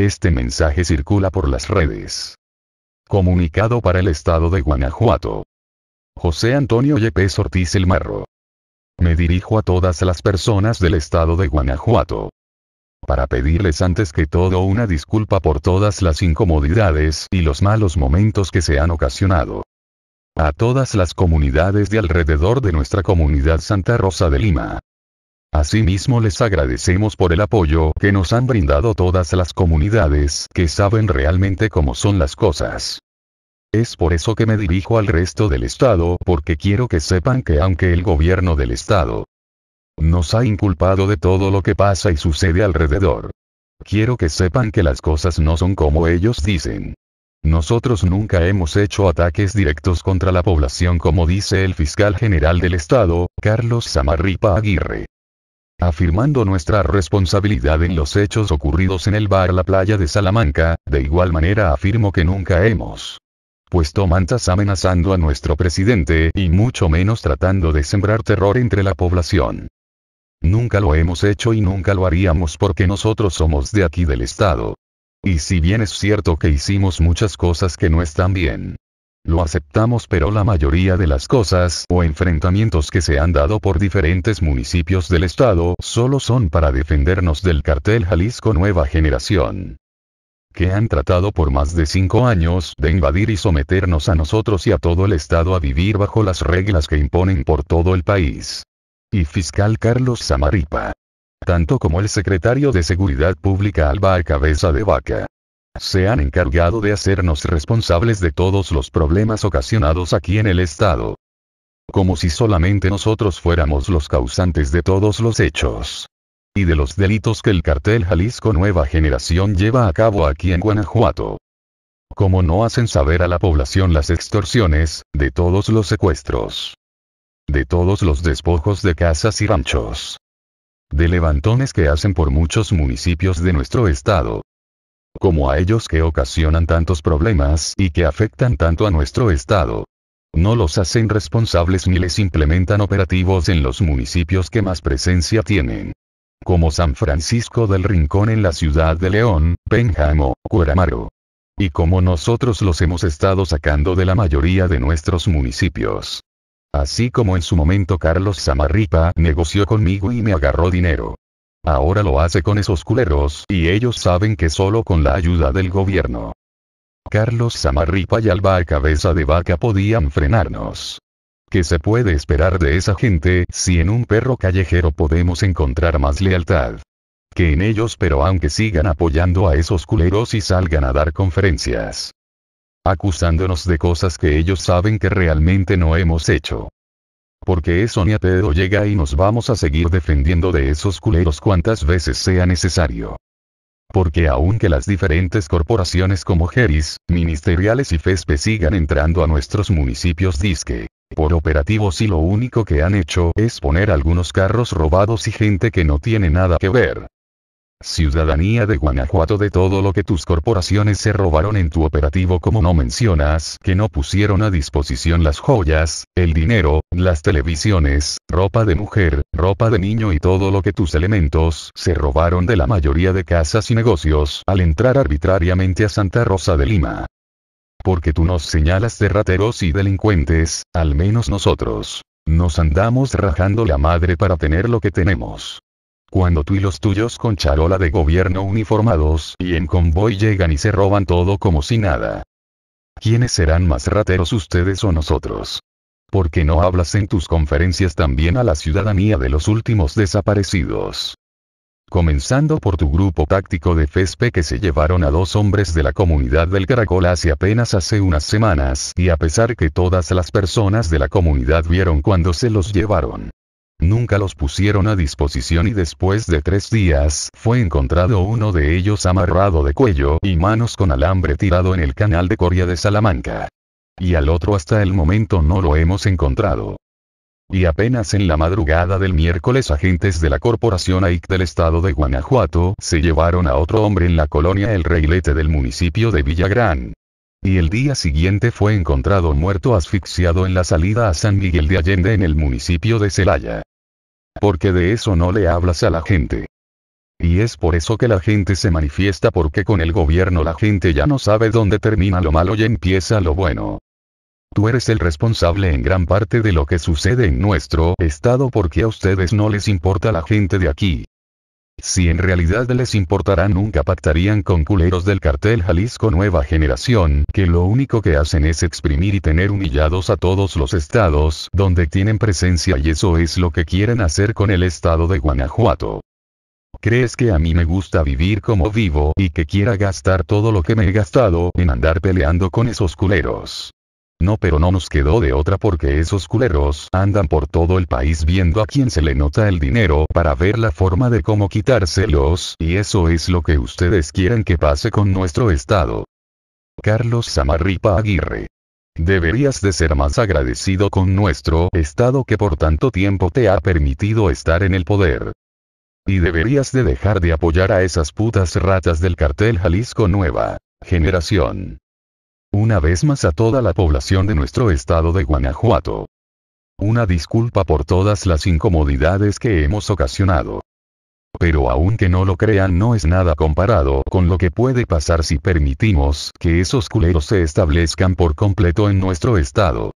Este mensaje circula por las redes. Comunicado para el estado de Guanajuato. José Antonio Yepes Ortiz El Marro. Me dirijo a todas las personas del estado de Guanajuato. Para pedirles antes que todo una disculpa por todas las incomodidades y los malos momentos que se han ocasionado. A todas las comunidades de alrededor de nuestra comunidad Santa Rosa de Lima. Asimismo les agradecemos por el apoyo que nos han brindado todas las comunidades que saben realmente cómo son las cosas. Es por eso que me dirijo al resto del Estado porque quiero que sepan que aunque el gobierno del Estado nos ha inculpado de todo lo que pasa y sucede alrededor, quiero que sepan que las cosas no son como ellos dicen. Nosotros nunca hemos hecho ataques directos contra la población como dice el fiscal general del Estado, Carlos Samarripa Aguirre afirmando nuestra responsabilidad en los hechos ocurridos en el bar La Playa de Salamanca, de igual manera afirmo que nunca hemos puesto mantas amenazando a nuestro presidente y mucho menos tratando de sembrar terror entre la población. Nunca lo hemos hecho y nunca lo haríamos porque nosotros somos de aquí del Estado. Y si bien es cierto que hicimos muchas cosas que no están bien, lo aceptamos pero la mayoría de las cosas o enfrentamientos que se han dado por diferentes municipios del estado solo son para defendernos del cartel Jalisco Nueva Generación que han tratado por más de cinco años de invadir y someternos a nosotros y a todo el Estado a vivir bajo las reglas que imponen por todo el país. Y fiscal Carlos Samaripa, Tanto como el secretario de Seguridad Pública Alba a Cabeza de Vaca se han encargado de hacernos responsables de todos los problemas ocasionados aquí en el Estado. Como si solamente nosotros fuéramos los causantes de todos los hechos. Y de los delitos que el cartel Jalisco Nueva Generación lleva a cabo aquí en Guanajuato. Como no hacen saber a la población las extorsiones, de todos los secuestros. De todos los despojos de casas y ranchos. De levantones que hacen por muchos municipios de nuestro estado como a ellos que ocasionan tantos problemas y que afectan tanto a nuestro Estado. No los hacen responsables ni les implementan operativos en los municipios que más presencia tienen. Como San Francisco del Rincón en la ciudad de León, Pénjamo, Cuéramaro. Y como nosotros los hemos estado sacando de la mayoría de nuestros municipios. Así como en su momento Carlos Samarripa negoció conmigo y me agarró dinero. Ahora lo hace con esos culeros, y ellos saben que solo con la ayuda del gobierno. Carlos Samarripa y Alba a cabeza de vaca podían frenarnos. ¿Qué se puede esperar de esa gente si en un perro callejero podemos encontrar más lealtad? Que en ellos pero aunque sigan apoyando a esos culeros y salgan a dar conferencias. Acusándonos de cosas que ellos saben que realmente no hemos hecho porque eso ni pedo llega y nos vamos a seguir defendiendo de esos culeros cuantas veces sea necesario. Porque aunque las diferentes corporaciones como GERIS, ministeriales y FESPE sigan entrando a nuestros municipios disque, por operativos y lo único que han hecho es poner algunos carros robados y gente que no tiene nada que ver, Ciudadanía de Guanajuato de todo lo que tus corporaciones se robaron en tu operativo como no mencionas que no pusieron a disposición las joyas, el dinero, las televisiones, ropa de mujer, ropa de niño y todo lo que tus elementos se robaron de la mayoría de casas y negocios al entrar arbitrariamente a Santa Rosa de Lima. Porque tú nos señalas de rateros y delincuentes, al menos nosotros. Nos andamos rajando la madre para tener lo que tenemos. Cuando tú y los tuyos con charola de gobierno uniformados y en convoy llegan y se roban todo como si nada. ¿Quiénes serán más rateros ustedes o nosotros? ¿Por qué no hablas en tus conferencias también a la ciudadanía de los últimos desaparecidos? Comenzando por tu grupo táctico de FESPE que se llevaron a dos hombres de la comunidad del Caracol hace apenas hace unas semanas, y a pesar que todas las personas de la comunidad vieron cuando se los llevaron. Nunca los pusieron a disposición y después de tres días fue encontrado uno de ellos amarrado de cuello y manos con alambre tirado en el canal de Coria de Salamanca. Y al otro hasta el momento no lo hemos encontrado. Y apenas en la madrugada del miércoles agentes de la Corporación AIC del Estado de Guanajuato se llevaron a otro hombre en la colonia El Reilete del municipio de Villagrán. Y el día siguiente fue encontrado muerto asfixiado en la salida a San Miguel de Allende en el municipio de Celaya porque de eso no le hablas a la gente. Y es por eso que la gente se manifiesta porque con el gobierno la gente ya no sabe dónde termina lo malo y empieza lo bueno. Tú eres el responsable en gran parte de lo que sucede en nuestro estado porque a ustedes no les importa la gente de aquí. Si en realidad les importara nunca pactarían con culeros del cartel Jalisco Nueva Generación, que lo único que hacen es exprimir y tener humillados a todos los estados donde tienen presencia y eso es lo que quieren hacer con el estado de Guanajuato. ¿Crees que a mí me gusta vivir como vivo y que quiera gastar todo lo que me he gastado en andar peleando con esos culeros? No, pero no nos quedó de otra porque esos culeros andan por todo el país viendo a quién se le nota el dinero para ver la forma de cómo quitárselos, y eso es lo que ustedes quieren que pase con nuestro estado. Carlos Samarripa Aguirre. Deberías de ser más agradecido con nuestro estado que por tanto tiempo te ha permitido estar en el poder. Y deberías de dejar de apoyar a esas putas ratas del cartel Jalisco Nueva Generación una vez más a toda la población de nuestro estado de Guanajuato. Una disculpa por todas las incomodidades que hemos ocasionado. Pero aunque no lo crean no es nada comparado con lo que puede pasar si permitimos que esos culeros se establezcan por completo en nuestro estado.